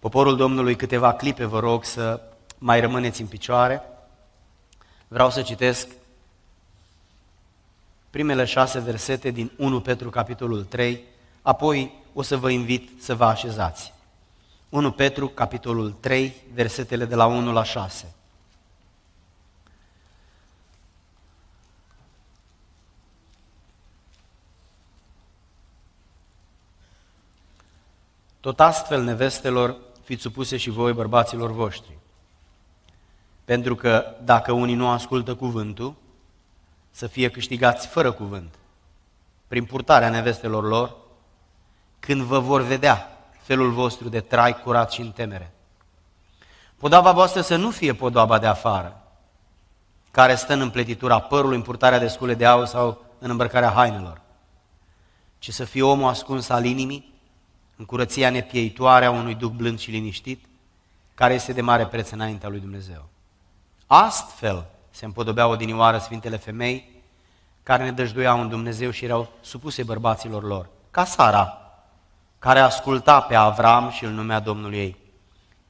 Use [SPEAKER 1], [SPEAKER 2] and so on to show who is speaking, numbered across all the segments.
[SPEAKER 1] Poporul Domnului, câteva clipe vă rog să mai rămâneți în picioare. Vreau să citesc primele șase versete din 1 Petru, capitolul 3, apoi o să vă invit să vă așezați. 1 Petru, capitolul 3, versetele de la 1 la 6. Tot astfel, nevestelor, fiți supuse și voi bărbaților voștri. Pentru că dacă unii nu ascultă cuvântul, să fie câștigați fără cuvânt, prin purtarea nevestelor lor, când vă vor vedea felul vostru de trai curat și în temere. Podoaba voastră să nu fie podoaba de afară, care stă în împletitura părului, în purtarea de scule de aur sau în îmbrăcarea hainelor, ci să fie omul ascuns al inimii, în curăția nepieitoare a unui duc blând și liniștit, care este de mare preț înaintea lui Dumnezeu. Astfel se împodobea odinioară Sfintele Femei, care ne dăjduiau în Dumnezeu și erau supuse bărbaților lor, ca Sara, care asculta pe Avram și îl numea Domnul ei.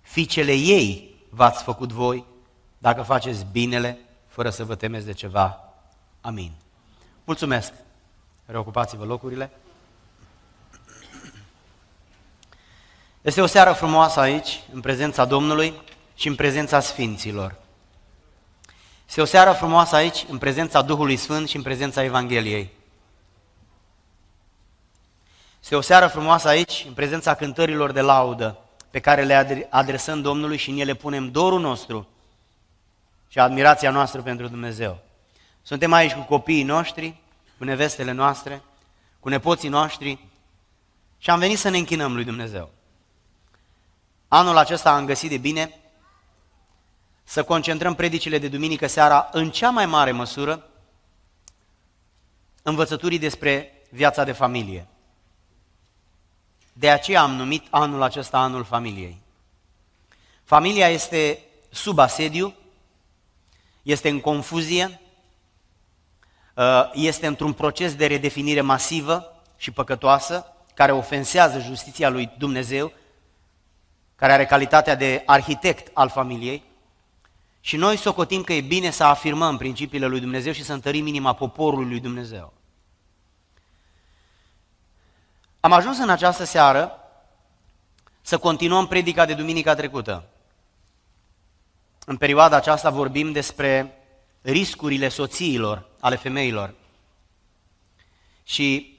[SPEAKER 1] Fiicele ei v-ați făcut voi, dacă faceți binele, fără să vă temeți de ceva. Amin. Mulțumesc! Reocupați-vă locurile. Este o seară frumoasă aici, în prezența Domnului și în prezența Sfinților. Este o seară frumoasă aici, în prezența Duhului Sfânt și în prezența Evangheliei. Este o seară frumoasă aici, în prezența cântărilor de laudă, pe care le adresăm Domnului și în ele punem dorul nostru și admirația noastră pentru Dumnezeu. Suntem aici cu copiii noștri, cu nevestele noastre, cu nepoții noștri și am venit să ne închinăm lui Dumnezeu. Anul acesta am găsit de bine să concentrăm predicile de duminică seara în cea mai mare măsură învățăturii despre viața de familie. De aceea am numit anul acesta anul familiei. Familia este sub asediu, este în confuzie, ă, este într-un proces de redefinire masivă și păcătoasă, care ofensează justiția lui Dumnezeu care are calitatea de arhitect al familiei, și noi socotim că e bine să afirmăm principiile lui Dumnezeu și să întărim inima poporului lui Dumnezeu. Am ajuns în această seară să continuăm predica de duminica trecută. În perioada aceasta vorbim despre riscurile soțiilor, ale femeilor. Și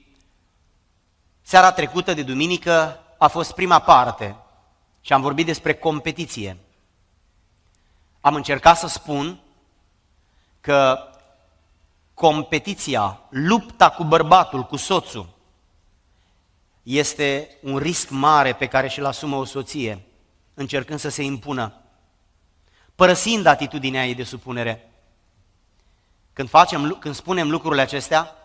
[SPEAKER 1] seara trecută de duminică a fost prima parte și am vorbit despre competiție. Am încercat să spun că competiția, lupta cu bărbatul, cu soțul, este un risc mare pe care și-l asumă o soție, încercând să se impună, părăsind atitudinea ei de supunere. Când, facem, când spunem lucrurile acestea,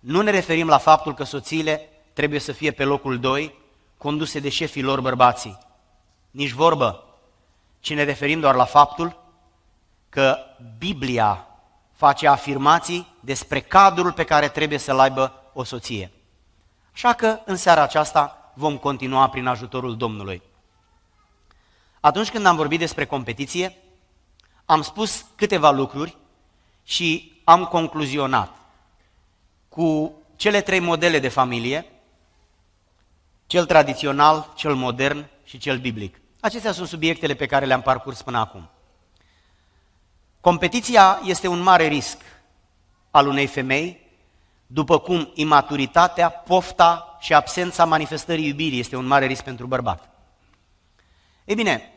[SPEAKER 1] nu ne referim la faptul că soțiile trebuie să fie pe locul 2, conduse de șefii lor bărbații nici vorbă, ci ne referim doar la faptul că Biblia face afirmații despre cadrul pe care trebuie să-l aibă o soție. Așa că în seara aceasta vom continua prin ajutorul Domnului. Atunci când am vorbit despre competiție, am spus câteva lucruri și am concluzionat cu cele trei modele de familie, cel tradițional, cel modern și cel biblic. Acestea sunt subiectele pe care le-am parcurs până acum. Competiția este un mare risc al unei femei, după cum imaturitatea, pofta și absența manifestării iubirii este un mare risc pentru bărbat. Ei bine,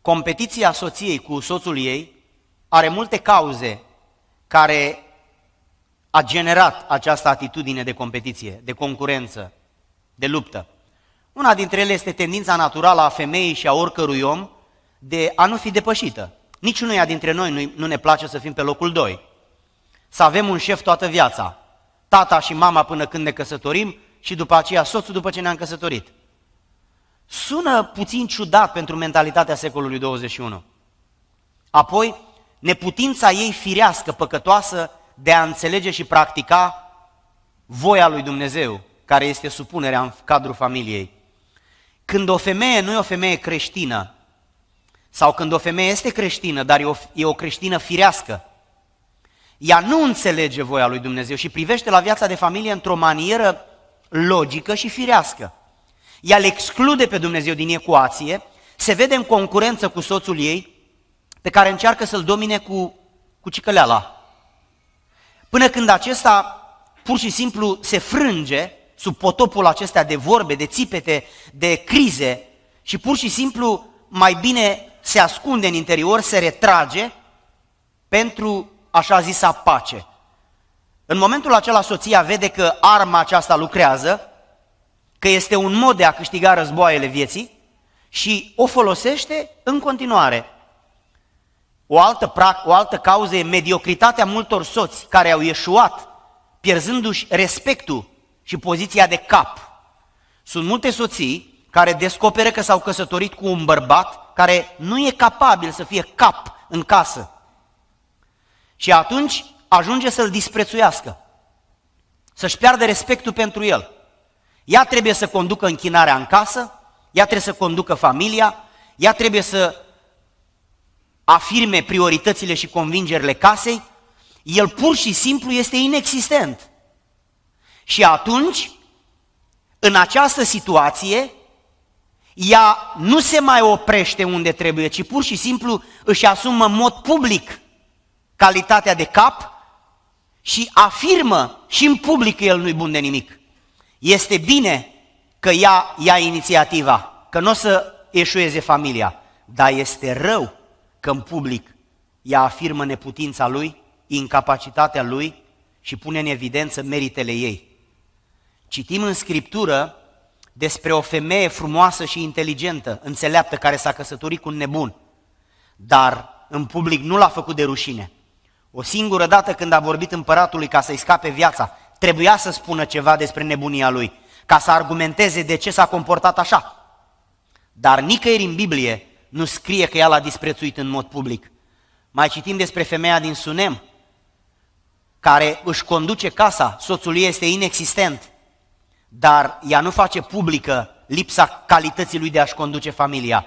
[SPEAKER 1] competiția soției cu soțul ei are multe cauze care a generat această atitudine de competiție, de concurență, de luptă. Una dintre ele este tendința naturală a femeii și a oricărui om de a nu fi depășită. unuia dintre noi nu ne place să fim pe locul doi. Să avem un șef toată viața. Tata și mama până când ne căsătorim și după aceea soțul după ce ne-am căsătorit. Sună puțin ciudat pentru mentalitatea secolului 21. Apoi, neputința ei firească, păcătoasă, de a înțelege și practica voia lui Dumnezeu, care este supunerea în cadrul familiei. Când o femeie nu e o femeie creștină, sau când o femeie este creștină, dar e o, e o creștină firească, ea nu înțelege voia lui Dumnezeu și privește la viața de familie într-o manieră logică și firească. Ea le exclude pe Dumnezeu din ecuație, se vede în concurență cu soțul ei, pe care încearcă să-l domine cu, cu cicăleala. Până când acesta pur și simplu se frânge sub potopul acesta de vorbe, de țipete, de crize și pur și simplu mai bine se ascunde în interior, se retrage pentru așa zisa pace. În momentul acela soția vede că arma aceasta lucrează, că este un mod de a câștiga războaiele vieții și o folosește în continuare. O altă, prac- o altă cauză e mediocritatea multor soți care au ieșuat, pierzându-și respectul și poziția de cap. Sunt multe soții care descoperă că s-au căsătorit cu un bărbat care nu e capabil să fie cap în casă. Și atunci ajunge să-l disprețuiască, să-și piardă respectul pentru el. Ea trebuie să conducă închinarea în casă, ea trebuie să conducă familia, ea trebuie să afirme prioritățile și convingerile casei, el pur și simplu este inexistent. Și atunci, în această situație, ea nu se mai oprește unde trebuie, ci pur și simplu își asumă în mod public calitatea de cap și afirmă și în public că el nu-i bun de nimic. Este bine că ea ia inițiativa, că nu o să eșueze familia, dar este rău că în public ea afirmă neputința lui, incapacitatea lui și pune în evidență meritele ei. Citim în Scriptură despre o femeie frumoasă și inteligentă, înțeleaptă, care s-a căsătorit cu un nebun, dar în public nu l-a făcut de rușine. O singură dată când a vorbit împăratului ca să-i scape viața, trebuia să spună ceva despre nebunia lui, ca să argumenteze de ce s-a comportat așa. Dar nicăieri în Biblie nu scrie că ea l-a disprețuit în mod public. Mai citim despre femeia din Sunem, care își conduce casa, soțul ei este inexistent, dar ea nu face publică lipsa calității lui de a-și conduce familia.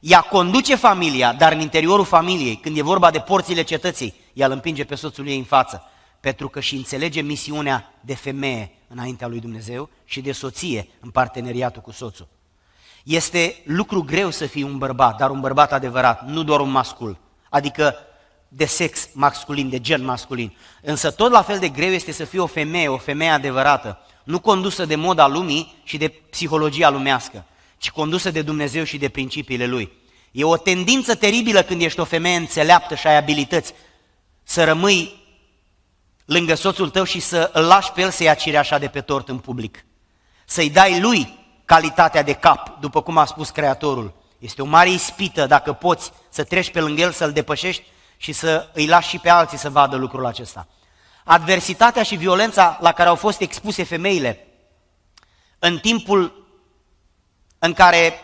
[SPEAKER 1] Ea conduce familia, dar în interiorul familiei, când e vorba de porțile cetății, ea îl împinge pe soțul ei în față, pentru că și înțelege misiunea de femeie înaintea lui Dumnezeu și de soție în parteneriatul cu soțul. Este lucru greu să fii un bărbat, dar un bărbat adevărat, nu doar un mascul, adică de sex masculin, de gen masculin. Însă tot la fel de greu este să fii o femeie, o femeie adevărată, nu condusă de moda lumii și de psihologia lumească, ci condusă de Dumnezeu și de principiile Lui. E o tendință teribilă când ești o femeie înțeleaptă și ai abilități să rămâi lângă soțul tău și să îl lași pe el să ia cireașa de pe tort în public. Să-i dai lui calitatea de cap, după cum a spus Creatorul. Este o mare ispită dacă poți să treci pe lângă el, să-l depășești și să îi lași și pe alții să vadă lucrul acesta adversitatea și violența la care au fost expuse femeile în timpul în care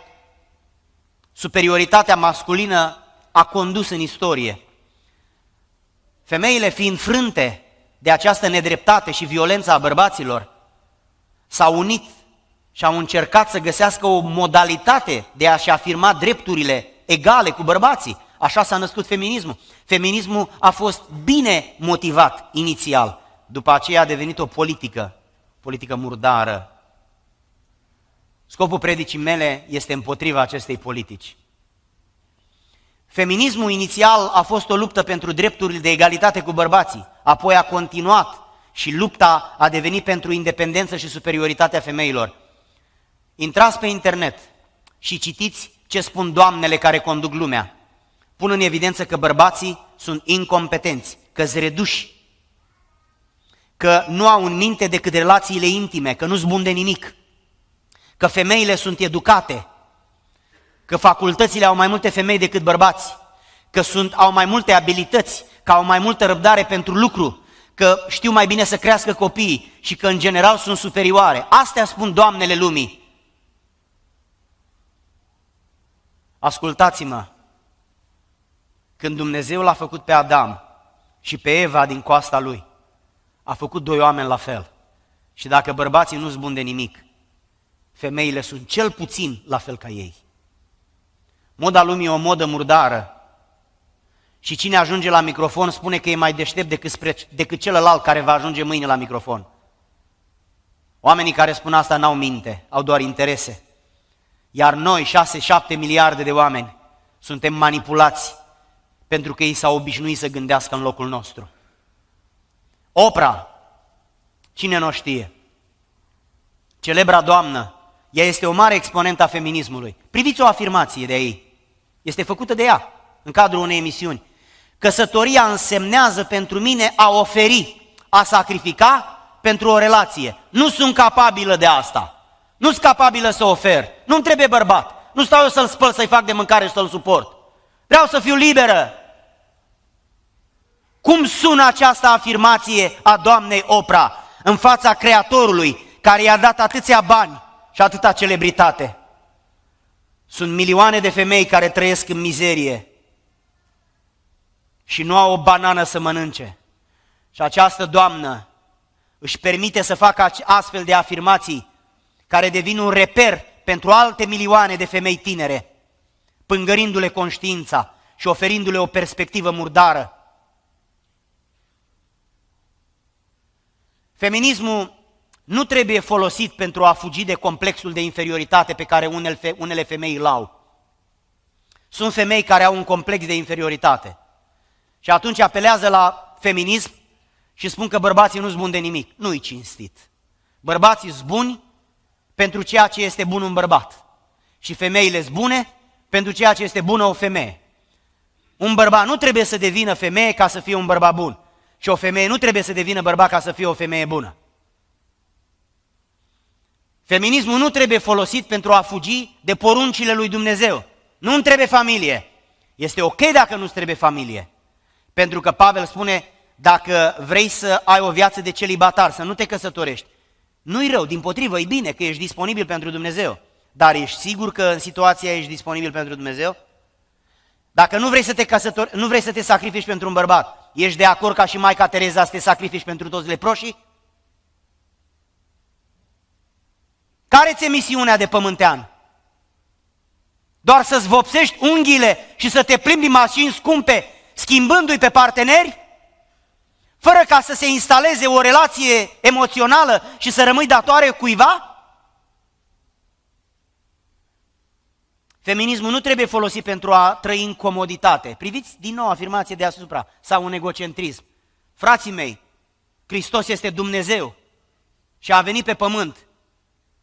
[SPEAKER 1] superioritatea masculină a condus în istorie. Femeile fiind frânte de această nedreptate și violența a bărbaților, s-au unit și au încercat să găsească o modalitate de a-și afirma drepturile egale cu bărbații. Așa s-a născut feminismul. Feminismul a fost bine motivat inițial, după aceea a devenit o politică, politică murdară. Scopul predicii mele este împotriva acestei politici. Feminismul inițial a fost o luptă pentru drepturile de egalitate cu bărbații, apoi a continuat și lupta a devenit pentru independență și superioritatea femeilor. Intrați pe internet și citiți ce spun doamnele care conduc lumea pun în evidență că bărbații sunt incompetenți, că sunt reduși, că nu au în minte decât relațiile intime, că nu-s bun de nimic, că femeile sunt educate, că facultățile au mai multe femei decât bărbați, că sunt, au mai multe abilități, că au mai multă răbdare pentru lucru, că știu mai bine să crească copiii și că în general sunt superioare. Astea spun doamnele lumii. Ascultați-mă, când Dumnezeu l-a făcut pe Adam și pe Eva din coasta lui, a făcut doi oameni la fel. Și dacă bărbații nu sunt bun de nimic, femeile sunt cel puțin la fel ca ei. Moda lumii e o modă murdară și cine ajunge la microfon spune că e mai deștept decât, spre, decât celălalt care va ajunge mâine la microfon. Oamenii care spun asta n-au minte, au doar interese. Iar noi, 6-7 miliarde de oameni, suntem manipulați pentru că ei s-au obișnuit să gândească în locul nostru. Oprah, cine nu știe? Celebra doamnă, ea este o mare exponentă a feminismului. Priviți o afirmație de ei. Este făcută de ea, în cadrul unei emisiuni. Căsătoria însemnează pentru mine a oferi, a sacrifica pentru o relație. Nu sunt capabilă de asta. Nu sunt capabilă să ofer. Nu-mi trebuie bărbat. Nu stau eu să-l spăl, să-i fac de mâncare și să-l suport. Vreau să fiu liberă. Cum sună această afirmație a Doamnei Oprah în fața Creatorului care i-a dat atâția bani și atâta celebritate? Sunt milioane de femei care trăiesc în mizerie și nu au o banană să mănânce. Și această doamnă își permite să facă astfel de afirmații care devin un reper pentru alte milioane de femei tinere pângărindu-le conștiința și oferindu-le o perspectivă murdară. Feminismul nu trebuie folosit pentru a fugi de complexul de inferioritate pe care unele femei îl au. Sunt femei care au un complex de inferioritate și atunci apelează la feminism și spun că bărbații nu sunt buni de nimic. Nu-i cinstit. Bărbații sunt buni pentru ceea ce este bun un bărbat. Și femeile sunt bune pentru ceea ce este bună o femeie. Un bărbat nu trebuie să devină femeie ca să fie un bărbat bun. Și o femeie nu trebuie să devină bărbat ca să fie o femeie bună. Feminismul nu trebuie folosit pentru a fugi de poruncile lui Dumnezeu. nu îmi trebuie familie. Este ok dacă nu-ți trebuie familie. Pentru că Pavel spune, dacă vrei să ai o viață de celibatar, să nu te căsătorești, nu-i rău, din potrivă, e bine că ești disponibil pentru Dumnezeu. Dar ești sigur că în situația ești disponibil pentru Dumnezeu? Dacă nu vrei să te, căsători, nu vrei să te sacrifici pentru un bărbat, ești de acord ca și Maica Tereza să te sacrifici pentru toți leproșii? Care ți-e misiunea de pământean? Doar să-ți vopsești unghiile și să te plimbi mașini scumpe, schimbându-i pe parteneri? Fără ca să se instaleze o relație emoțională și să rămâi datoare cuiva? Feminismul nu trebuie folosit pentru a trăi în comoditate. Priviți din nou afirmație deasupra, sau un egocentrism. Frații mei, Hristos este Dumnezeu și a venit pe pământ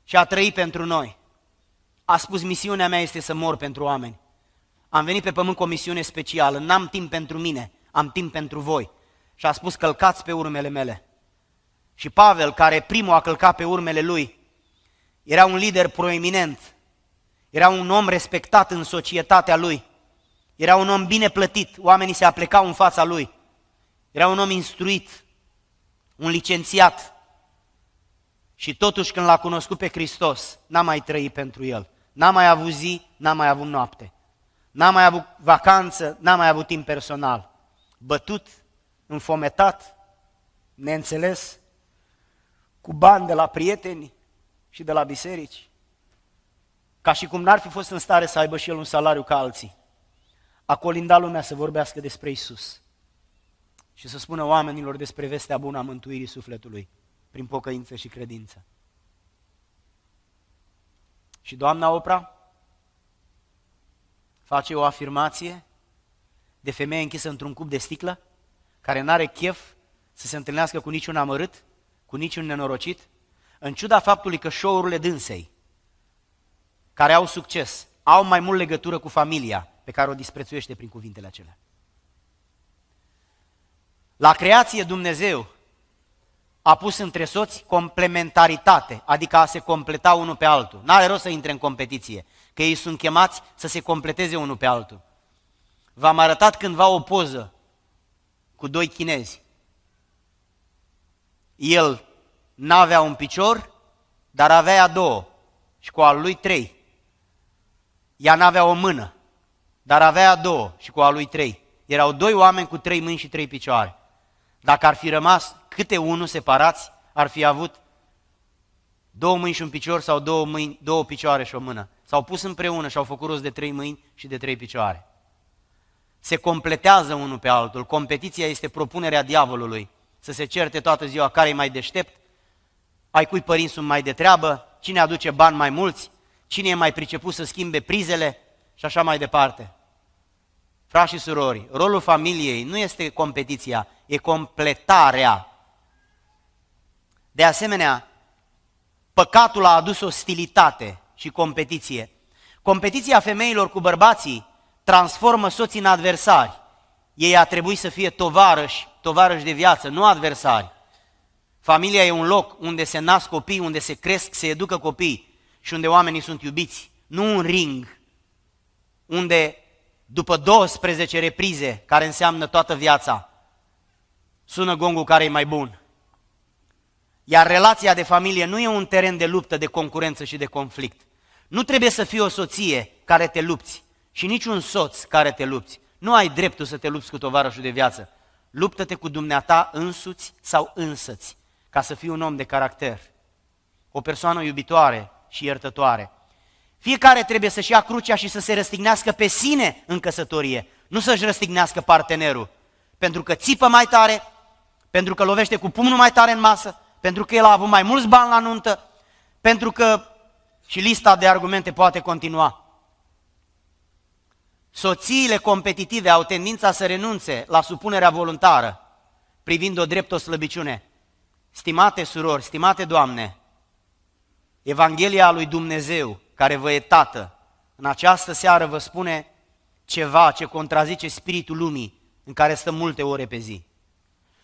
[SPEAKER 1] și a trăit pentru noi. A spus, misiunea mea este să mor pentru oameni. Am venit pe pământ cu o misiune specială, n-am timp pentru mine, am timp pentru voi. Și a spus, călcați pe urmele mele. Și Pavel, care primul a călcat pe urmele lui, era un lider proeminent era un om respectat în societatea lui. Era un om bine plătit, oamenii se aplecau în fața lui. Era un om instruit, un licențiat. Și totuși când l-a cunoscut pe Hristos, n-a mai trăit pentru el. N-a mai avut zi, n-a mai avut noapte. N-a mai avut vacanță, n-a mai avut timp personal. Bătut, înfometat, neînțeles, cu bani de la prieteni și de la biserici ca și cum n-ar fi fost în stare să aibă și el un salariu ca alții. A colindat lumea să vorbească despre Isus și să spună oamenilor despre vestea bună a mântuirii sufletului prin pocăință și credință. Și doamna Opra face o afirmație de femeie închisă într-un cup de sticlă, care n-are chef să se întâlnească cu niciun amărât, cu niciun nenorocit, în ciuda faptului că show-urile dânsei care au succes, au mai mult legătură cu familia pe care o disprețuiește prin cuvintele acelea. La creație Dumnezeu a pus între soți complementaritate, adică a se completa unul pe altul. N-are rost să intre în competiție, că ei sunt chemați să se completeze unul pe altul. V-am arătat cândva o poză cu doi chinezi. El n-avea un picior, dar avea două și cu al lui trei. Ea n-avea o mână, dar avea două și cu a lui trei. Erau doi oameni cu trei mâini și trei picioare. Dacă ar fi rămas câte unul separați, ar fi avut două mâini și un picior sau două, mâini, două picioare și o mână. S-au pus împreună și au făcut rost de trei mâini și de trei picioare. Se completează unul pe altul. Competiția este propunerea diavolului să se certe toată ziua care e mai deștept, ai cui părinți sunt mai de treabă, cine aduce bani mai mulți, cine e mai priceput să schimbe prizele și așa mai departe. Frați și surori, rolul familiei nu este competiția, e completarea. De asemenea, păcatul a adus ostilitate și competiție. Competiția femeilor cu bărbații transformă soții în adversari. Ei a trebuit să fie tovarăși, tovarăși de viață, nu adversari. Familia e un loc unde se nasc copii, unde se cresc, se educă copii și unde oamenii sunt iubiți, nu un ring unde după 12 reprize, care înseamnă toată viața, sună gongul care e mai bun. Iar relația de familie nu e un teren de luptă, de concurență și de conflict. Nu trebuie să fii o soție care te lupți și nici un soț care te lupți. Nu ai dreptul să te lupți cu tovarășul de viață. Luptă-te cu dumneata însuți sau însăți, ca să fii un om de caracter, o persoană iubitoare, și iertătoare. Fiecare trebuie să-și ia crucea și să se răstignească pe sine în căsătorie, nu să-și răstignească partenerul. Pentru că țipă mai tare, pentru că lovește cu pumnul mai tare în masă, pentru că el a avut mai mulți bani la nuntă, pentru că și lista de argumente poate continua. Soțiile competitive au tendința să renunțe la supunerea voluntară, privind-o drept o slăbiciune. Stimate surori, stimate doamne, Evanghelia lui Dumnezeu, care vă e tată, în această seară vă spune ceva ce contrazice spiritul lumii în care stă multe ore pe zi.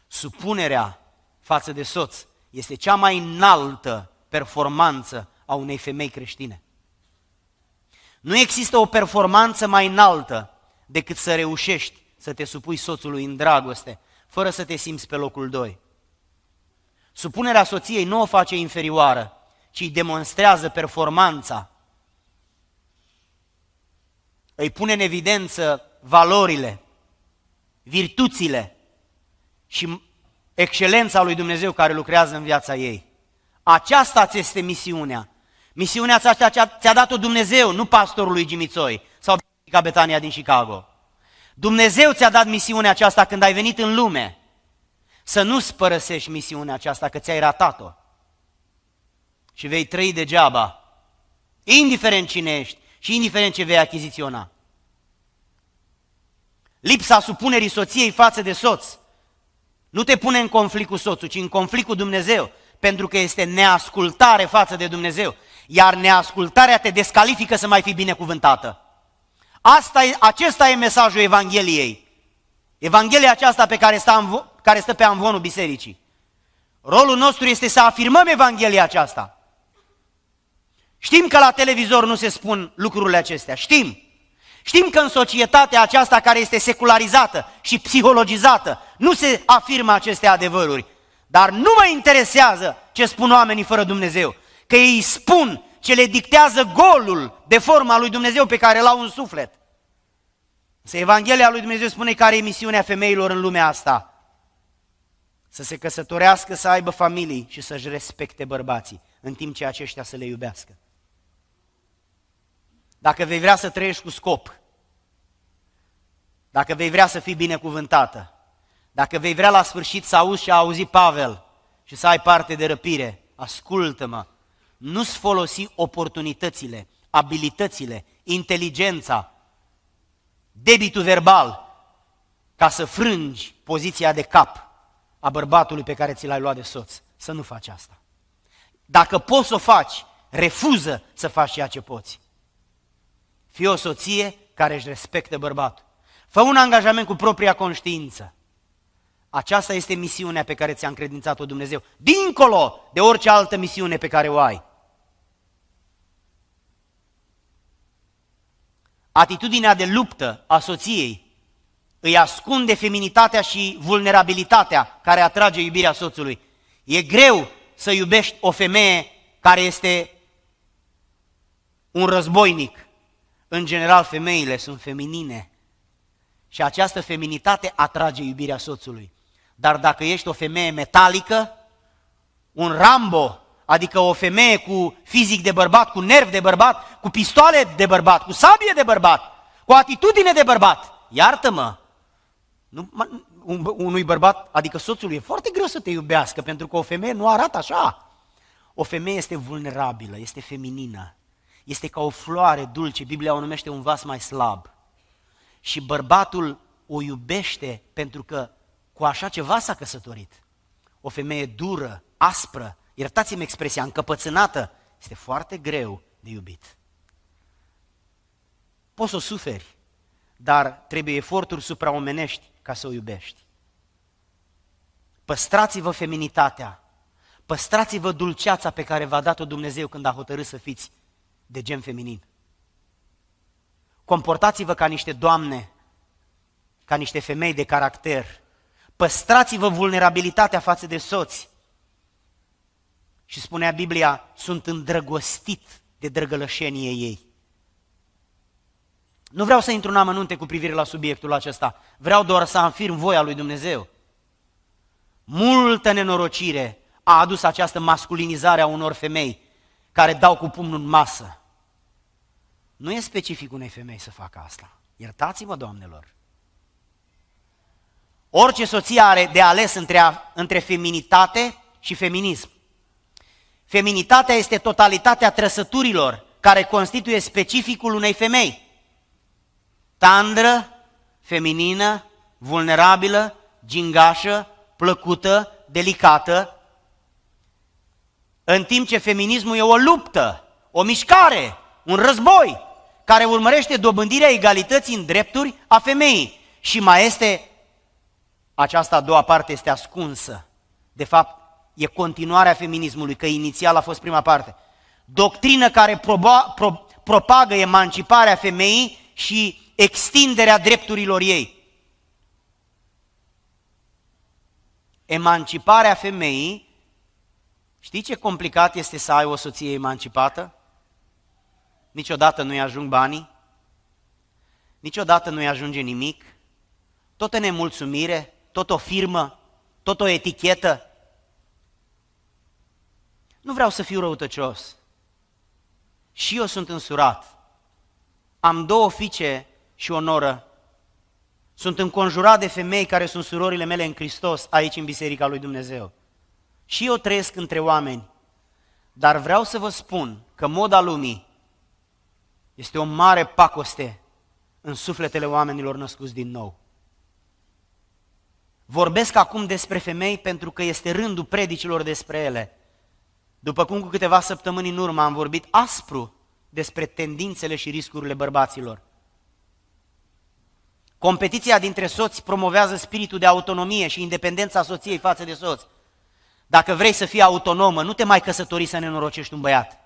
[SPEAKER 1] Supunerea față de soț este cea mai înaltă performanță a unei femei creștine. Nu există o performanță mai înaltă decât să reușești să te supui soțului în dragoste, fără să te simți pe locul doi. Supunerea soției nu o face inferioară, ci îi demonstrează performanța. Îi pune în evidență valorile, virtuțile și excelența lui Dumnezeu care lucrează în viața ei. Aceasta ți este misiunea. Misiunea aceasta ți-a dat-o Dumnezeu, nu pastorul lui Gimițoi sau Biserica Betania din Chicago. Dumnezeu ți-a dat misiunea aceasta când ai venit în lume. Să nu-ți părăsești misiunea aceasta, că ți-ai ratat-o și vei trăi degeaba, indiferent cine ești și indiferent ce vei achiziționa. Lipsa supunerii soției față de soț nu te pune în conflict cu soțul, ci în conflict cu Dumnezeu, pentru că este neascultare față de Dumnezeu, iar neascultarea te descalifică să mai fii binecuvântată. Asta e, acesta e mesajul Evangheliei. Evanghelia aceasta pe care, stă, care stă pe amvonul bisericii. Rolul nostru este să afirmăm Evanghelia aceasta. Știm că la televizor nu se spun lucrurile acestea, știm. Știm că în societatea aceasta care este secularizată și psihologizată nu se afirmă aceste adevăruri, dar nu mă interesează ce spun oamenii fără Dumnezeu, că ei spun ce le dictează golul de forma lui Dumnezeu pe care l-au în suflet. Să Evanghelia lui Dumnezeu spune care e misiunea femeilor în lumea asta. Să se căsătorească, să aibă familii și să-și respecte bărbații, în timp ce aceștia să le iubească dacă vei vrea să trăiești cu scop, dacă vei vrea să fii binecuvântată, dacă vei vrea la sfârșit să auzi și a auzi Pavel și să ai parte de răpire, ascultă-mă, nu-ți folosi oportunitățile, abilitățile, inteligența, debitul verbal ca să frângi poziția de cap a bărbatului pe care ți l-ai luat de soț. Să nu faci asta. Dacă poți să o faci, refuză să faci ceea ce poți fii o soție care își respectă bărbatul. Fă un angajament cu propria conștiință. Aceasta este misiunea pe care ți-a încredințat-o Dumnezeu, dincolo de orice altă misiune pe care o ai. Atitudinea de luptă a soției îi ascunde feminitatea și vulnerabilitatea care atrage iubirea soțului. E greu să iubești o femeie care este un războinic, în general, femeile sunt feminine și această feminitate atrage iubirea soțului. Dar dacă ești o femeie metalică, un Rambo, adică o femeie cu fizic de bărbat, cu nerv de bărbat, cu pistoale de bărbat, cu sabie de bărbat, cu atitudine de bărbat, iartă-mă, nu, unui bărbat, adică soțului, e foarte greu să te iubească, pentru că o femeie nu arată așa. O femeie este vulnerabilă, este feminină este ca o floare dulce, Biblia o numește un vas mai slab. Și bărbatul o iubește pentru că cu așa ceva s-a căsătorit. O femeie dură, aspră, iertați-mi expresia, încăpățânată, este foarte greu de iubit. Poți să o suferi, dar trebuie eforturi supraomenești ca să o iubești. Păstrați-vă feminitatea, păstrați-vă dulceața pe care v-a dat-o Dumnezeu când a hotărât să fiți de gen feminin. Comportați-vă ca niște doamne, ca niște femei de caracter. Păstrați-vă vulnerabilitatea față de soți. Și spunea Biblia, sunt îndrăgostit de drăgălășenie ei. Nu vreau să intru în amănunte cu privire la subiectul acesta, vreau doar să afirm voia lui Dumnezeu. Multă nenorocire a adus această masculinizare a unor femei care dau cu pumnul în masă. Nu e specific unei femei să facă asta. iertați vă doamnelor. Orice soție are de ales între, între feminitate și feminism. Feminitatea este totalitatea trăsăturilor care constituie specificul unei femei. Tandră, feminină, vulnerabilă, gingașă, plăcută, delicată, în timp ce feminismul e o luptă, o mișcare, un război care urmărește dobândirea egalității în drepturi a femeii. Și mai este, aceasta a doua parte este ascunsă. De fapt, e continuarea feminismului, că inițial a fost prima parte. Doctrină care proba, pro, propagă emanciparea femeii și extinderea drepturilor ei. Emanciparea femeii, știi ce complicat este să ai o soție emancipată? Niciodată nu-i ajung banii, niciodată nu-i ajunge nimic, tot e nemulțumire, tot o firmă, tot o etichetă. Nu vreau să fiu răutăcios. Și eu sunt însurat. Am două fiice și o noră. Sunt înconjurat de femei care sunt surorile mele în Hristos, aici în Biserica lui Dumnezeu. Și eu trăiesc între oameni. Dar vreau să vă spun că moda lumii este o mare pacoste în sufletele oamenilor născuți din nou. Vorbesc acum despre femei pentru că este rândul predicilor despre ele. După cum cu câteva săptămâni în urmă am vorbit aspru despre tendințele și riscurile bărbaților. Competiția dintre soți promovează spiritul de autonomie și independența soției față de soț. Dacă vrei să fii autonomă, nu te mai căsători să nenorocești un băiat.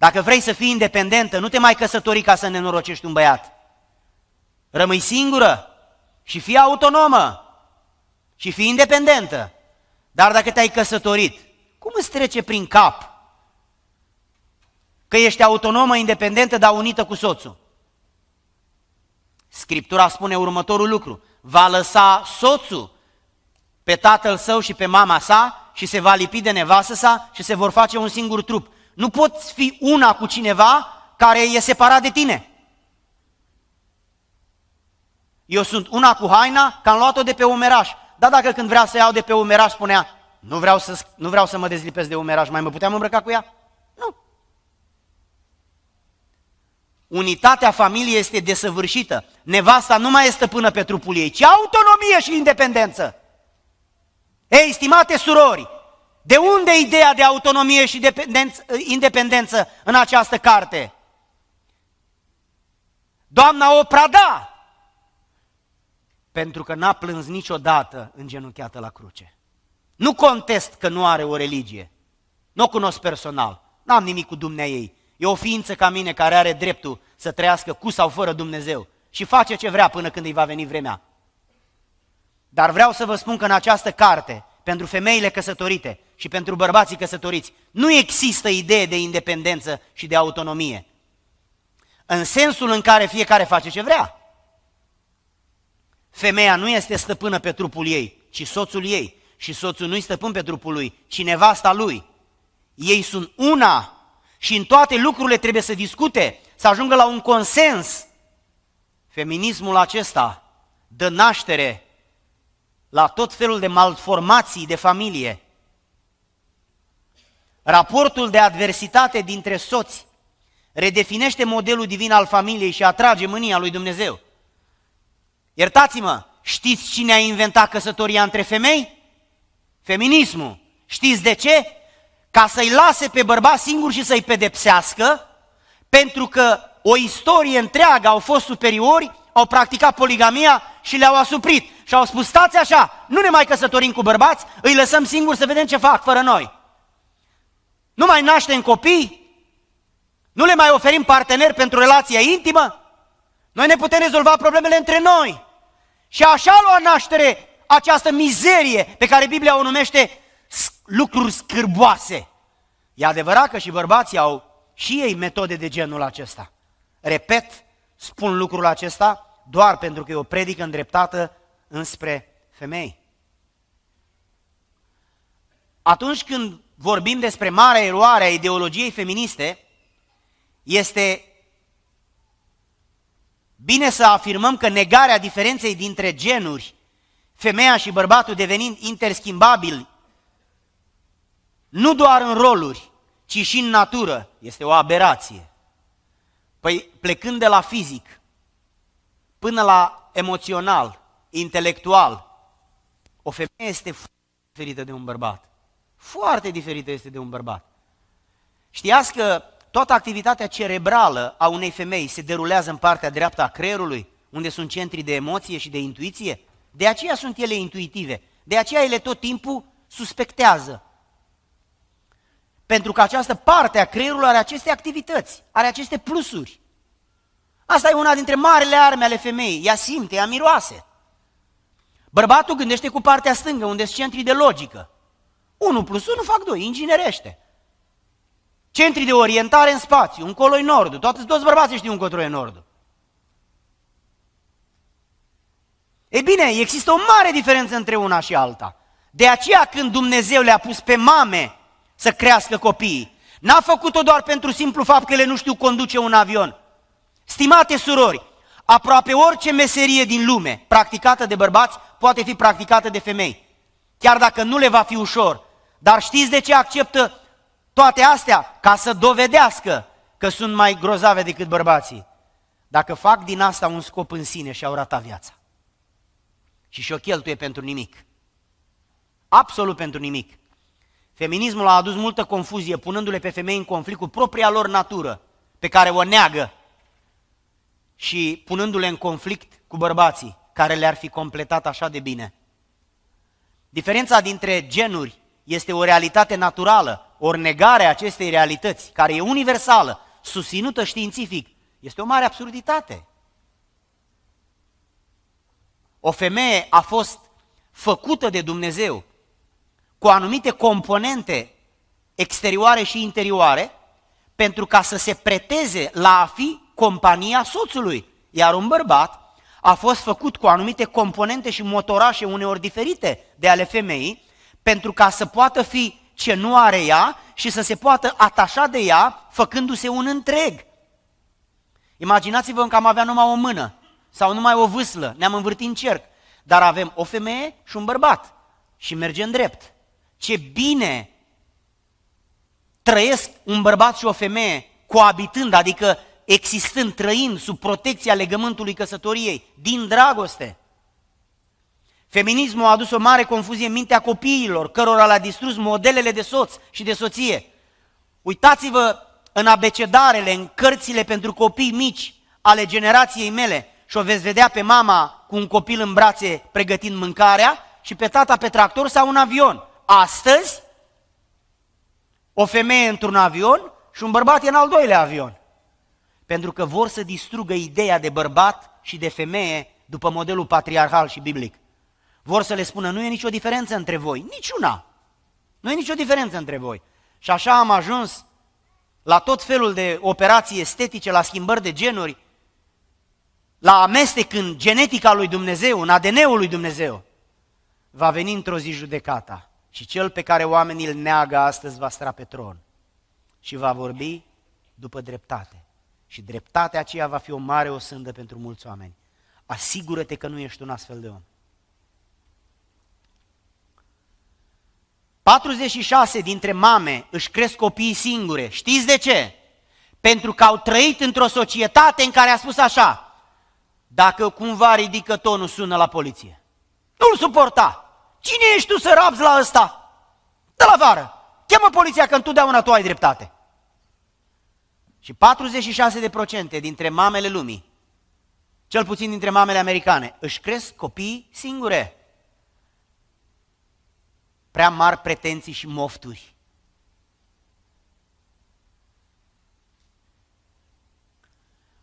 [SPEAKER 1] Dacă vrei să fii independentă, nu te mai căsători ca să nenorocești un băiat. Rămâi singură și fii autonomă și fii independentă. Dar dacă te-ai căsătorit, cum îți trece prin cap că ești autonomă, independentă, dar unită cu soțul? Scriptura spune următorul lucru. Va lăsa soțul pe tatăl său și pe mama sa și se va lipi de nevasă sa și se vor face un singur trup. Nu poți fi una cu cineva care e separat de tine. Eu sunt una cu haina, că am luat-o de pe umeraș. Da, dacă când vrea să iau de pe umeraș spunea, nu vreau să, nu vreau să mă dezlipesc de umeraș, mai mă puteam îmbrăca cu ea? Nu. Unitatea familiei este desăvârșită. Nevasta nu mai este până pe trupul ei, ci autonomie și independență. Ei, stimate surori, de unde ideea de autonomie și independență în această carte? Doamna prada! pentru că n-a plâns niciodată genunchiată la cruce. Nu contest că nu are o religie, nu o cunosc personal, n-am nimic cu dumnea ei. E o ființă ca mine care are dreptul să trăiască cu sau fără Dumnezeu și face ce vrea până când îi va veni vremea. Dar vreau să vă spun că în această carte pentru femeile căsătorite și pentru bărbații căsătoriți. Nu există idee de independență și de autonomie. În sensul în care fiecare face ce vrea. Femeia nu este stăpână pe trupul ei, ci soțul ei. Și soțul nu-i stăpân pe trupul lui, ci nevasta lui. Ei sunt una și în toate lucrurile trebuie să discute, să ajungă la un consens. Feminismul acesta dă naștere la tot felul de malformații de familie, raportul de adversitate dintre soți redefinește modelul divin al familiei și atrage mânia lui Dumnezeu. Iertați-mă, știți cine a inventat căsătoria între femei? Feminismul. Știți de ce? Ca să-i lase pe bărbați singur și să-i pedepsească, pentru că o istorie întreagă au fost superiori, au practicat poligamia și le-au asuprit. Și au spus, stați așa, nu ne mai căsătorim cu bărbați, îi lăsăm singuri să vedem ce fac fără noi. Nu mai naștem copii, nu le mai oferim parteneri pentru relația intimă, noi ne putem rezolva problemele între noi. Și așa lua naștere această mizerie pe care Biblia o numește lucruri scârboase. E adevărat că și bărbații au și ei metode de genul acesta. Repet, spun lucrul acesta doar pentru că e o predică îndreptată înspre femei. Atunci când vorbim despre marea eroare a ideologiei feministe, este bine să afirmăm că negarea diferenței dintre genuri, femeia și bărbatul devenind interschimbabili, nu doar în roluri, ci și în natură, este o aberație. Păi plecând de la fizic până la emoțional, intelectual. O femeie este foarte diferită de un bărbat. Foarte diferită este de un bărbat. Știați că toată activitatea cerebrală a unei femei se derulează în partea dreaptă a creierului, unde sunt centrii de emoție și de intuiție? De aceea sunt ele intuitive, de aceea ele tot timpul suspectează. Pentru că această parte a creierului are aceste activități, are aceste plusuri. Asta e una dintre marile arme ale femeii, ea simte, ea miroase. Bărbatul gândește cu partea stângă, unde sunt centrii de logică. Unu plus unu fac doi. inginerește. Centrii de orientare în spațiu, încolo e nordul, toți, toți bărbații știu încotro e nordul. E bine, există o mare diferență între una și alta. De aceea când Dumnezeu le-a pus pe mame să crească copiii, n-a făcut-o doar pentru simplu fapt că ele nu știu conduce un avion. Stimate surori, Aproape orice meserie din lume practicată de bărbați poate fi practicată de femei. Chiar dacă nu le va fi ușor, dar știți de ce acceptă toate astea? Ca să dovedească că sunt mai grozave decât bărbații. Dacă fac din asta un scop în sine și au ratat viața. Și și-o cheltuie pentru nimic. Absolut pentru nimic. Feminismul a adus multă confuzie, punându-le pe femei în conflict cu propria lor natură, pe care o neagă și punându-le în conflict cu bărbații care le-ar fi completat așa de bine. Diferența dintre genuri este o realitate naturală, ori negarea acestei realități, care e universală, susținută științific, este o mare absurditate. O femeie a fost făcută de Dumnezeu cu anumite componente exterioare și interioare pentru ca să se preteze la a fi compania soțului. Iar un bărbat a fost făcut cu anumite componente și motorașe uneori diferite de ale femeii, pentru ca să poată fi ce nu are ea și să se poată atașa de ea, făcându-se un întreg. Imaginați-vă că am avea numai o mână sau numai o vâslă, ne-am învârtit în cerc, dar avem o femeie și un bărbat și mergem drept. Ce bine trăiesc un bărbat și o femeie coabitând, adică existând, trăind sub protecția legământului căsătoriei, din dragoste. Feminismul a adus o mare confuzie în mintea copiilor, cărora l-a distrus modelele de soț și de soție. Uitați-vă în abecedarele, în cărțile pentru copii mici ale generației mele și o veți vedea pe mama cu un copil în brațe pregătind mâncarea și pe tata pe tractor sau un avion. Astăzi, o femeie într-un avion și un bărbat e în al doilea avion pentru că vor să distrugă ideea de bărbat și de femeie după modelul patriarhal și biblic. Vor să le spună, nu e nicio diferență între voi, niciuna. Nu e nicio diferență între voi. Și așa am ajuns la tot felul de operații estetice, la schimbări de genuri, la amestec în genetica lui Dumnezeu, în ADN-ul lui Dumnezeu. Va veni într-o zi judecata și cel pe care oamenii îl neagă astăzi va stra pe tron și va vorbi după dreptate. Și dreptatea aceea va fi o mare osândă pentru mulți oameni. Asigură-te că nu ești un astfel de om. 46 dintre mame își cresc copiii singure. Știți de ce? Pentru că au trăit într-o societate în care a spus așa, dacă cumva ridică tonul, sună la poliție. Nu-l suporta. Cine ești tu să rabzi la ăsta? Dă la vară. Chemă poliția că întotdeauna tu ai dreptate. Și 46% dintre mamele lumii, cel puțin dintre mamele americane, își cresc copii singure. Prea mari pretenții și mofturi.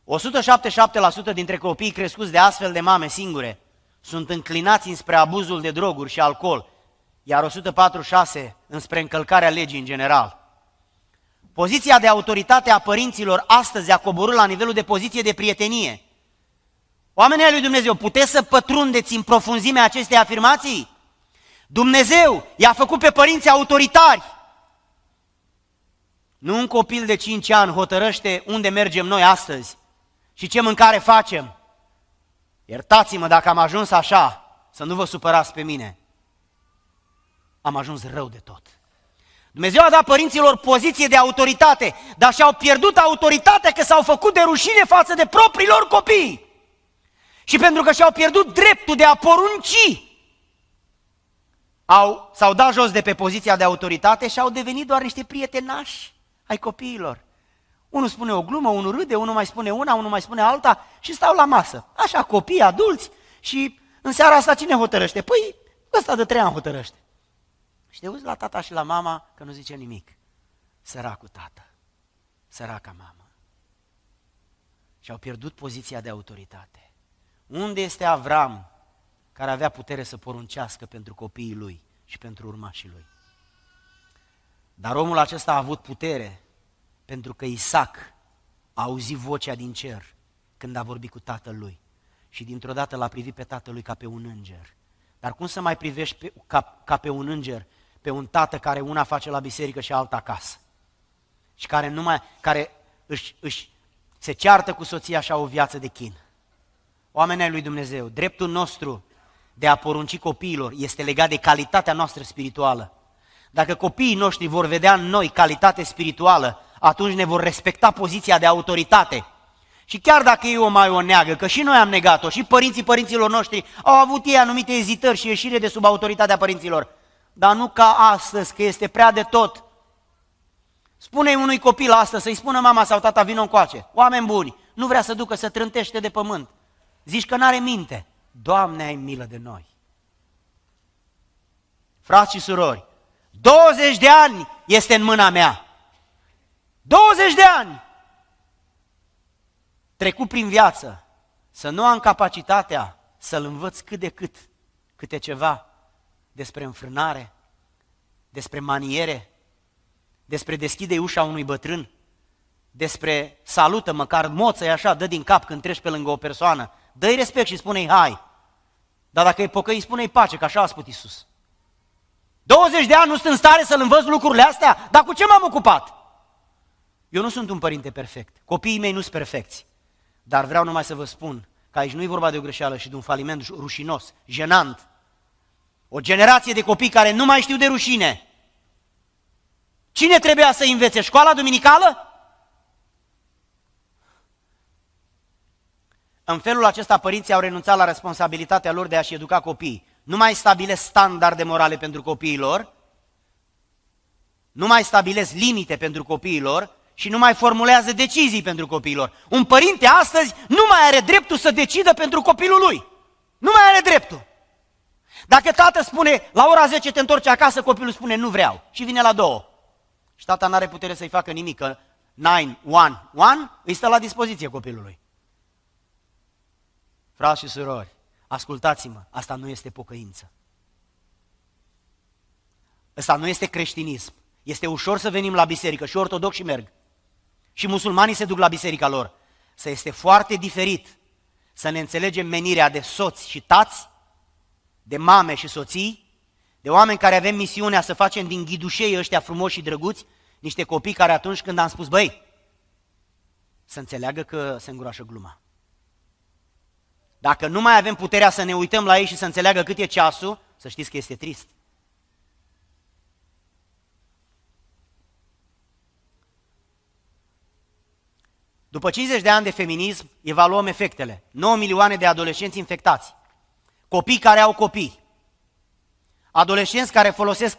[SPEAKER 1] O 177% dintre copiii crescuți de astfel de mame singure sunt înclinați înspre abuzul de droguri și alcool, iar 146 înspre încălcarea legii în general. Poziția de autoritate a părinților astăzi a coborât la nivelul de poziție de prietenie. Oamenii lui Dumnezeu, puteți să pătrundeți în profunzimea acestei afirmații? Dumnezeu i-a făcut pe părinții autoritari. Nu un copil de 5 ani hotărăște unde mergem noi astăzi și ce mâncare facem. Iertați-mă dacă am ajuns așa, să nu vă supărați pe mine. Am ajuns rău de tot. Dumnezeu a dat părinților poziție de autoritate, dar și-au pierdut autoritatea că s-au făcut de rușine față de propriilor copii. Și pentru că și-au pierdut dreptul de a porunci, au, s-au dat jos de pe poziția de autoritate și au devenit doar niște prietenași ai copiilor. Unul spune o glumă, unul râde, unul mai spune una, unul mai spune alta și stau la masă. Așa, copii, adulți și în seara asta cine hotărăște? Păi ăsta de trei ani hotărăște. Și te uiți la tata și la mama că nu zice nimic. Săracul tată, săraca mamă. Și au pierdut poziția de autoritate. Unde este Avram care avea putere să poruncească pentru copiii lui și pentru urmașii lui? Dar omul acesta a avut putere pentru că Isaac a auzit vocea din cer când a vorbit cu tatăl lui și dintr-o dată l-a privit pe tatălui ca pe un înger. Dar cum să mai privești pe, ca, ca pe un înger pe un tată care una face la biserică și alta acasă. Și care, numai, care își, își se ceartă cu soția și au o viață de chin. Oamenii lui Dumnezeu, dreptul nostru de a porunci copiilor este legat de calitatea noastră spirituală. Dacă copiii noștri vor vedea în noi calitate spirituală, atunci ne vor respecta poziția de autoritate. Și chiar dacă ei o mai o neagă, că și noi am negat-o, și părinții părinților noștri au avut ei anumite ezitări și ieșire de sub autoritatea părinților, dar nu ca astăzi, că este prea de tot. spune unui copil astăzi, să-i spună mama sau tata, vină încoace, oameni buni, nu vrea să ducă, să trântește de pământ. Zici că n-are minte. Doamne, ai milă de noi. Frați și surori, 20 de ani este în mâna mea. 20 de ani! Trecut prin viață, să nu am capacitatea să-l învăț cât de cât, câte ceva despre înfrânare, despre maniere, despre deschide ușa unui bătrân, despre salută, măcar moță așa, dă din cap când treci pe lângă o persoană, dă-i respect și spune-i hai. Dar dacă e pocăi, spune-i pace, că așa a spus Isus. 20 de ani nu sunt în stare să-l învăț lucrurile astea, dar cu ce m-am ocupat? Eu nu sunt un părinte perfect, copiii mei nu sunt perfecți, dar vreau numai să vă spun că aici nu e vorba de o greșeală și de un faliment rușinos, jenant, o generație de copii care nu mai știu de rușine. Cine trebuia să învețe? Școala duminicală? În felul acesta, părinții au renunțat la responsabilitatea lor de a-și educa copiii. Nu mai stabilesc standarde morale pentru copiilor, nu mai stabilesc limite pentru copiilor și nu mai formulează decizii pentru copiilor. Un părinte astăzi nu mai are dreptul să decidă pentru copilul lui. Nu mai are dreptul. Dacă tată spune, la ora 10 te întorci acasă, copilul spune, nu vreau. Și vine la două. Și tata nu are putere să-i facă nimic, că 9, 1, 1 îi stă la dispoziție copilului. Frați și surori, ascultați-mă, asta nu este pocăință. Asta nu este creștinism. Este ușor să venim la biserică și și merg. Și musulmanii se duc la biserica lor. Să este foarte diferit să ne înțelegem menirea de soți și tați de mame și soții, de oameni care avem misiunea să facem din ghidușei ăștia frumoși și drăguți, niște copii care atunci când am spus, băi, să înțeleagă că se îngroașă gluma. Dacă nu mai avem puterea să ne uităm la ei și să înțeleagă cât e ceasul, să știți că este trist. După 50 de ani de feminism, evaluăm efectele. 9 milioane de adolescenți infectați copii care au copii, adolescenți care folosesc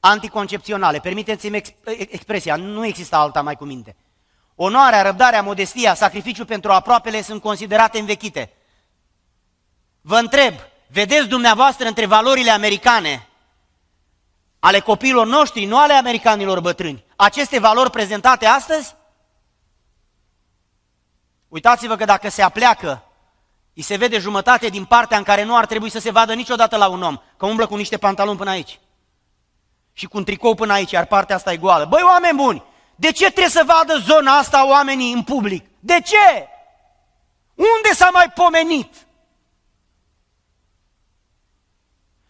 [SPEAKER 1] anticoncepționale, permiteți-mi expresia, nu există alta mai cu minte. Onoarea, răbdarea, modestia, sacrificiul pentru aproapele sunt considerate învechite. Vă întreb, vedeți dumneavoastră între valorile americane ale copiilor noștri, nu ale americanilor bătrâni, aceste valori prezentate astăzi? Uitați-vă că dacă se apleacă îi se vede jumătate din partea în care nu ar trebui să se vadă niciodată la un om, că umblă cu niște pantaloni până aici. Și cu un tricou până aici, iar partea asta e goală. Băi, oameni buni, de ce trebuie să vadă zona asta oamenii în public? De ce? Unde s-a mai pomenit?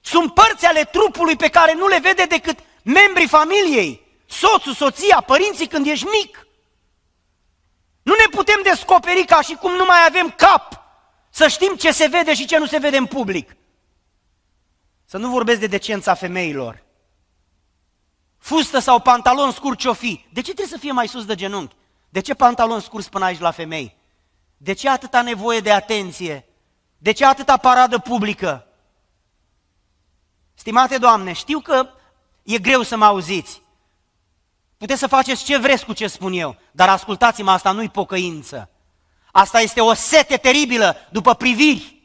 [SPEAKER 1] Sunt părți ale trupului pe care nu le vede decât membrii familiei, soțul, soția, părinții când ești mic. Nu ne putem descoperi ca și cum nu mai avem cap să știm ce se vede și ce nu se vede în public. Să nu vorbesc de decența femeilor. Fustă sau pantalon scurt ce fi. De ce trebuie să fie mai sus de genunchi? De ce pantalon scurs până aici la femei? De ce atâta nevoie de atenție? De ce atâta paradă publică? Stimate Doamne, știu că e greu să mă auziți. Puteți să faceți ce vreți cu ce spun eu, dar ascultați-mă, asta nu-i pocăință. Asta este o sete teribilă după priviri.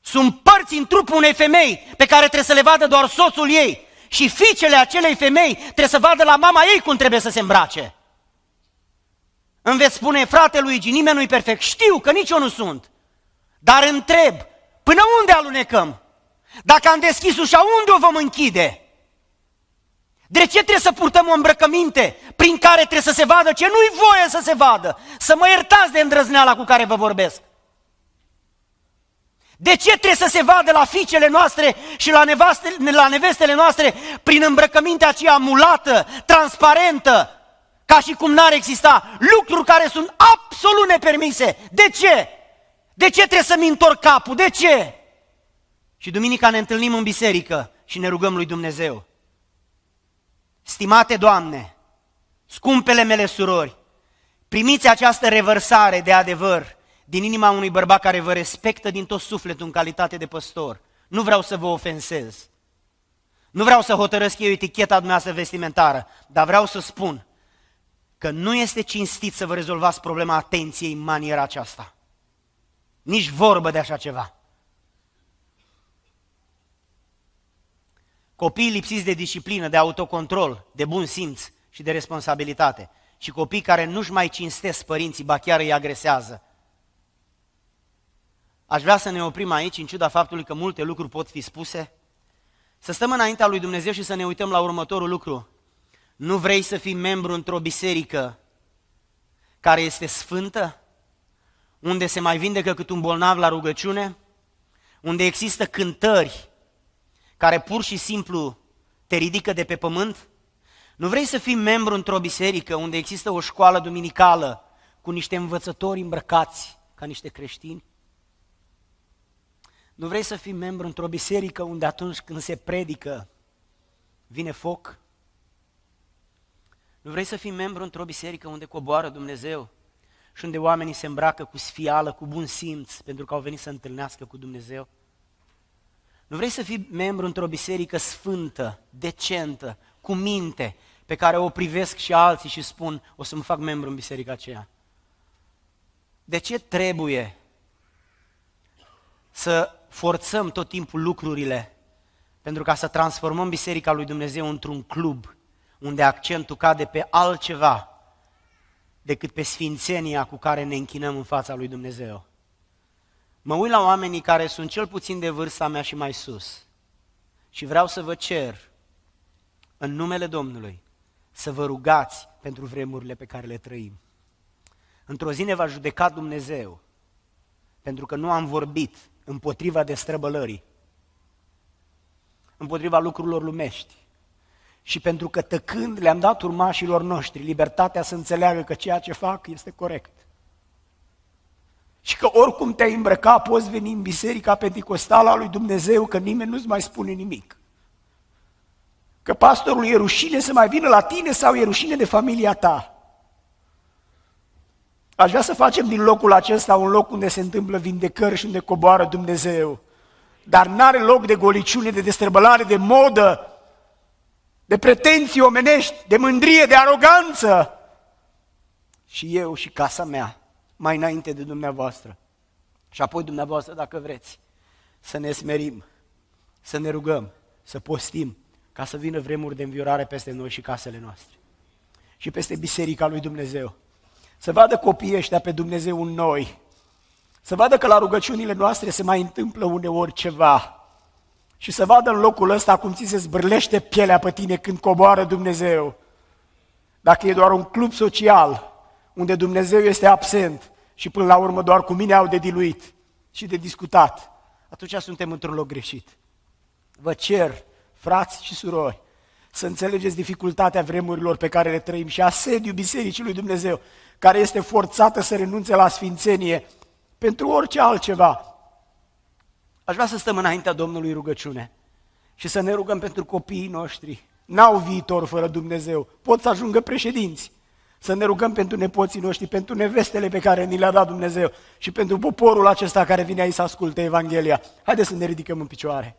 [SPEAKER 1] Sunt părți în trupul unei femei pe care trebuie să le vadă doar soțul ei. Și fiicele acelei femei trebuie să vadă la mama ei cum trebuie să se îmbrace. Îmi veți spune, frate Luigi, nimeni nu-i perfect. Știu că nici eu nu sunt. Dar întreb, până unde alunecăm? Dacă am deschis ușa, unde o vom închide? De ce trebuie să purtăm o îmbrăcăminte prin care trebuie să se vadă ce nu-i voie să se vadă? Să mă iertați de îndrăzneala cu care vă vorbesc. De ce trebuie să se vadă la fiicele noastre și la, nevastele la nevestele noastre prin îmbrăcămintea aceea mulată, transparentă, ca și cum n-ar exista lucruri care sunt absolut nepermise? De ce? De ce trebuie să-mi întorc capul? De ce? Și duminica ne întâlnim în biserică și ne rugăm lui Dumnezeu Stimate Doamne, scumpele mele surori, primiți această revărsare de adevăr din inima unui bărbat care vă respectă din tot sufletul în calitate de păstor. Nu vreau să vă ofensez. Nu vreau să hotărăsc eu eticheta dumneavoastră vestimentară, dar vreau să spun că nu este cinstit să vă rezolvați problema atenției în maniera aceasta. Nici vorbă de așa ceva. Copiii lipsiți de disciplină, de autocontrol, de bun simț și de responsabilitate. Și copii care nu-și mai cinstesc părinții, ba chiar îi agresează. Aș vrea să ne oprim aici, în ciuda faptului că multe lucruri pot fi spuse. Să stăm înaintea lui Dumnezeu și să ne uităm la următorul lucru. Nu vrei să fii membru într-o biserică care este sfântă? Unde se mai vindecă cât un bolnav la rugăciune? Unde există cântări care pur și simplu te ridică de pe pământ? Nu vrei să fii membru într-o biserică unde există o școală duminicală cu niște învățători îmbrăcați ca niște creștini? Nu vrei să fii membru într-o biserică unde atunci când se predică vine foc? Nu vrei să fii membru într-o biserică unde coboară Dumnezeu și unde oamenii se îmbracă cu sfială, cu bun simț, pentru că au venit să întâlnească cu Dumnezeu? Nu vrei să fii membru într-o biserică sfântă, decentă, cu minte, pe care o privesc și alții și spun, o să mă fac membru în biserica aceea. De ce trebuie să forțăm tot timpul lucrurile pentru ca să transformăm Biserica lui Dumnezeu într-un club unde accentul cade pe altceva decât pe sfințenia cu care ne închinăm în fața lui Dumnezeu? mă uit la oamenii care sunt cel puțin de vârsta mea și mai sus și vreau să vă cer, în numele Domnului, să vă rugați pentru vremurile pe care le trăim.
[SPEAKER 2] Într-o zi ne va judeca Dumnezeu, pentru că nu am vorbit împotriva destrăbălării, împotriva lucrurilor lumești. Și pentru că tăcând le-am dat urmașilor noștri libertatea să înțeleagă că ceea ce fac este corect și că oricum te-ai îmbrăcat, poți veni în biserica pentecostală a lui Dumnezeu, că nimeni nu-ți mai spune nimic. Că pastorul e rușine să mai vină la tine sau e rușine de familia ta. Aș vrea să facem din locul acesta un loc unde se întâmplă vindecări și unde coboară Dumnezeu. Dar n-are loc de goliciune, de destrăbălare, de modă, de pretenții omenești, de mândrie, de aroganță. Și eu și casa mea mai înainte de dumneavoastră. Și apoi dumneavoastră, dacă vreți, să ne smerim, să ne rugăm, să postim, ca să vină vremuri de înviorare peste noi și casele noastre. Și peste biserica lui Dumnezeu. Să vadă copiii ăștia pe Dumnezeu în noi. Să vadă că la rugăciunile noastre se mai întâmplă uneori ceva. Și să vadă în locul ăsta cum ți se zbârlește pielea pe tine când coboară Dumnezeu. Dacă e doar un club social, unde Dumnezeu este absent și până la urmă doar cu mine au de diluit și de discutat, atunci suntem într-un loc greșit. Vă cer, frați și surori, să înțelegeți dificultatea vremurilor pe care le trăim și asediu Bisericii lui Dumnezeu, care este forțată să renunțe la sfințenie pentru orice altceva. Aș vrea să stăm înaintea Domnului rugăciune și să ne rugăm pentru copiii noștri. N-au viitor fără Dumnezeu, pot să ajungă președinți, să ne rugăm pentru nepoții noștri, pentru nevestele pe care ni le-a dat Dumnezeu și pentru poporul acesta care vine aici să asculte Evanghelia. Haideți să ne ridicăm în picioare.